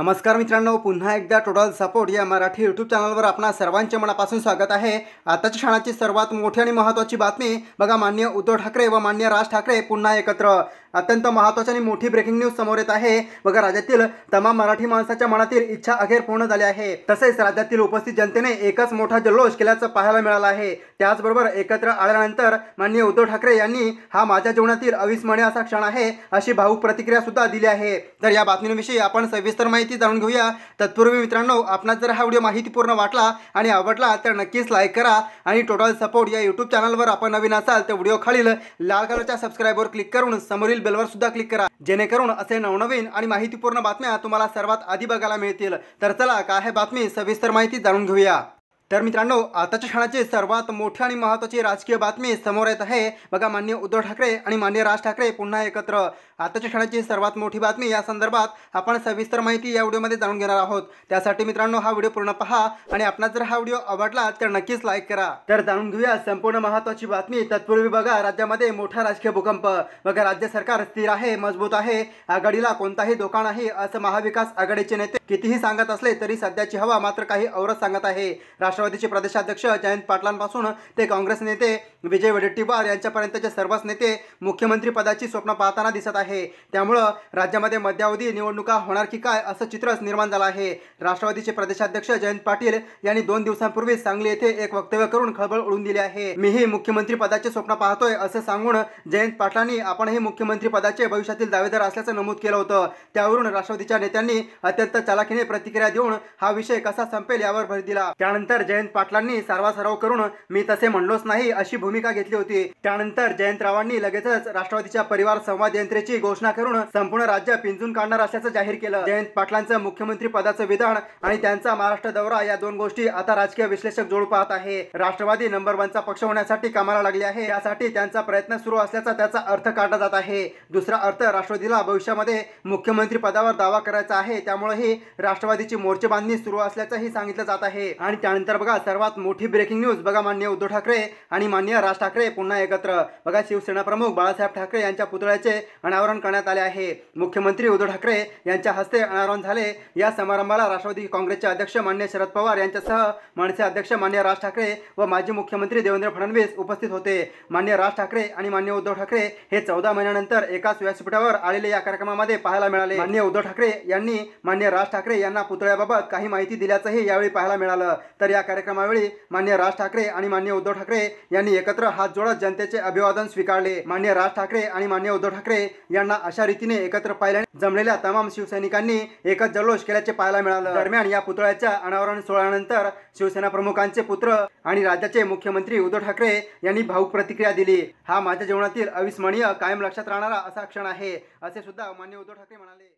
नमस्कार मित्रांनो पुन्हा एकदा टोटल सपोर्ट या मराठी यूट्यूब चॅनलवर आपणा सर्वांचे मनापासून स्वागत आहे आताच्या क्षणाची सर्वात मोठी आणि महत्त्वाची बातमी बघा मान्य उद्धव ठाकरे व मान्य राज ठाकरे पुन्हा एकत्र अत्यंत महत्त्वाची आणि मोठी ब्रेकिंग न्यूज समोर येत आहे बघा राज्यातील तमाम मराठी माणसाच्या मनातील इच्छा अखेर पूर्ण झाली आहे तसेच राज्यातील उपस्थित जनतेने एकच मोठा जल्लोष केल्याचं पाहायला मिळालं आहे त्याचबरोबर एकत्र आल्यानंतर मान्य उद्धव ठाकरे यांनी हा माझ्या जीवनातील अविस्मरणीय असा क्षण आहे अशी भाऊक प्रतिक्रिया सुद्धा दिली आहे तर या बातमीविषयी आपण सविस्तर माहिती माहिती जाणून घेऊया तत्पूर्वी मित्रांनो आपणास जर हा व्हिडिओ माहितीपूर्ण वाटला आणि आवडला तर नक्कीच लाईक करा आणि टोटल सपोर्ट या यूट्यूब चॅनलवर आपण नवीन असाल तर व्हिडिओ खालील लाल कलरच्या सबस्क्राईबवर क्लिक करून समोरील बेलवर सुद्धा क्लिक करा जेणेकरून असे नवनवीन आणि माहितीपूर्ण बातम्या तुम्हाला सर्वात आधी बघायला मिळतील तर चला काय बातमी सविस्तर माहिती जाणून घेऊया तर मित्रांनो आताच्या क्षणाची सर्वात मोठी आणि महत्त्वाची राजकीय बातमी समोर येत आहे बघा मान्य उद्धव ठाकरे आणि मान्य राज ठाकरे पुन्हा एकत्र आताच्या क्षणाची सर्वात मोठी बातमी या संदर्भात आपण सविस्तर माहिती या व्हिडिओमध्ये जाणून घेणार आहोत त्यासाठी मित्रांनो हा व्हिडिओ पूर्ण पहा आणि आपला जर हा व्हिडिओ आवडला तर नक्कीच लाईक करा तर जाणून घेऊया संपूर्ण महत्त्वाची बातमी तत्पूर्वी बघा राज्यामध्ये मोठा राजकीय भूकंप बघा राज्य सरकार स्थिर आहे मजबूत आहे आघाडीला कोणताही धोका नाही असं महाविकास आघाडीचे नेते कितीही सांगत असले तरी सध्याची हवा मात्र काही औरच सांगत आहे राष्ट्रवादीचे प्रदेशाध्यक्ष जयंत पाटलांपासून ते काँग्रेस नेते विजय वडेट्टीवार यांच्यापर्यंतचे सर्वच नेते मुख्यमंत्री पदाची स्वप्न पाहताना दिसत आहे त्यामुळं राज्यामध्ये मध्यावधी निवडणुका होणार की काय असं चित्रच निर्माण झालं आहे राष्ट्रवादीचे प्रदेशाध्यक्ष जयंत पाटील यांनी दोन दिवसांपूर्वी सांगली येथे एक वक्तव्य करून खळबळ उडून दिली आहे मीही मुख्यमंत्री पदाचे स्वप्न पाहतोय असं सांगून जयंत पाटलांनी आपणही मुख्यमंत्री पदाचे भविष्यातील दावेदार असल्याचं नमूद केलं होतं त्यावरून राष्ट्रवादीच्या नेत्यांनी अत्यंत चालाखीने प्रतिक्रिया देऊन हा विषय कसा संपेल यावर भर दिला त्यानंतर जयंत पाटलांनी सर्व करून मी तसे म्हणलोच नाही अशी भूमिका घेतली होती त्यानंतर जयंतरावांनी लगेचच राष्ट्रवादीच्या परिवार संवाद यंत्रेची घोषणा करून संपूर्ण राज्य पिंजून काढणार असल्याचं जाहीर केलं जयंत पाटलांचं मुख्यमंत्री पदाचं विधान आणि त्यांचा महाराष्ट्र दौरा या दोन गोष्टी आता राजकीय विश्लेषक जोड पाहत आहे राष्ट्रवादी नंबर वनचा पक्ष होण्यासाठी कामाला लागले आहे यासाठी त्यांचा प्रयत्न सुरू असल्याचा त्याचा अर्थ काढला जात आहे दुसरा अर्थ राष्ट्रवादीला भविष्यामध्ये मुख्यमंत्री पदावर दावा करायचा आहे त्यामुळेही राष्ट्रवादीची मोर्चे बांधणी सुरू असल्याचंही सांगितलं जात आहे आणि त्यानंतर बघा सर्वात मोठी ब्रेकिंग न्यूज बघा मान्य उद्धव ठाकरे आणि मान्य राज ठाकरे पुन्हा एकत्र बघा शिवसेना प्रमुख बाळासाहेब ठाकरे यांच्या पुतळ्याचे अनावरण करण्यात आले आहे मुख्यमंत्री उद्धव ठाकरे यांच्या हस्ते अनावरण झाले या समारंभाला राष्ट्रवादी काँग्रेसचे अध्यक्ष मान्य शरद पवार यांच्यासह मनसे अध्यक्ष मान्य राज ठाकरे व माजी मुख्यमंत्री देवेंद्र फडणवीस उपस्थित होते मान्य राज ठाकरे आणि मान्य उद्धव ठाकरे हे चौदा महिन्यानंतर एकाच व्यासपीठावर आलेले या कार्यक्रमामध्ये पाहायला मिळाले मान्य उद्धव ठाकरे यांनी मान्य राज ठाकरे यांना पुतळ्याबाबत काही माहिती दिल्याचंही यावेळी पाहायला मिळालं तर या कार्यक्रमावेळी मान्य राज ठाकरे आणि मान्य उद्धव ठाकरे यांनी एकत्र हात जोडत जनतेचे अभिवादन स्वीकारले मान्य राज ठाकरे आणि मान्य उद्धव ठाकरे यांना अशा रीतीने एकत्र पाहिल्याने जमलेल्या तमाम शिवसैनिकांनी एकच जल्लोष केल्याचे पाहायला मिळालं दरम्यान या पुतळ्याच्या अनावरण सोहळ्यानंतर शिवसेना प्रमुखांचे पुत्र आणि राज्याचे मुख्यमंत्री उद्धव ठाकरे यांनी भाऊक प्रतिक्रिया दिली हा माझ्या जीवनातील अविस्मरणीय कायम लक्षात राहणारा असा क्षण आहे असे सुद्धा मान्य उद्धव ठाकरे म्हणाले